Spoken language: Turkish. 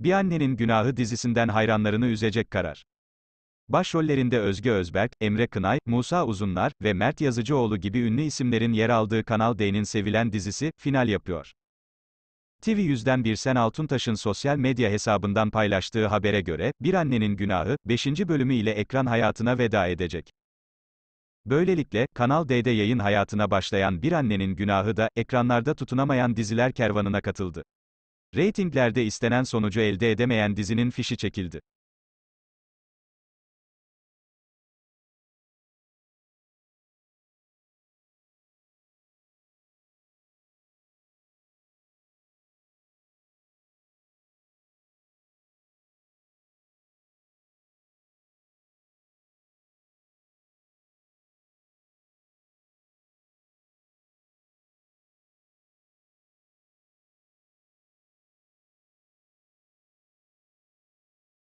Bir Annenin Günahı dizisinden hayranlarını üzecek karar. Başrollerinde Özge Özberk, Emre Kınay, Musa Uzunlar ve Mert Yazıcıoğlu gibi ünlü isimlerin yer aldığı Kanal D'nin sevilen dizisi, final yapıyor. TV yüzden Birsen Altuntaş'ın sosyal medya hesabından paylaştığı habere göre, Bir Annenin Günahı, 5. bölümü ile ekran hayatına veda edecek. Böylelikle, Kanal D'de yayın hayatına başlayan Bir Annenin Günahı da, ekranlarda tutunamayan diziler kervanına katıldı. Ratinglerde istenen sonucu elde edemeyen dizinin fişi çekildi.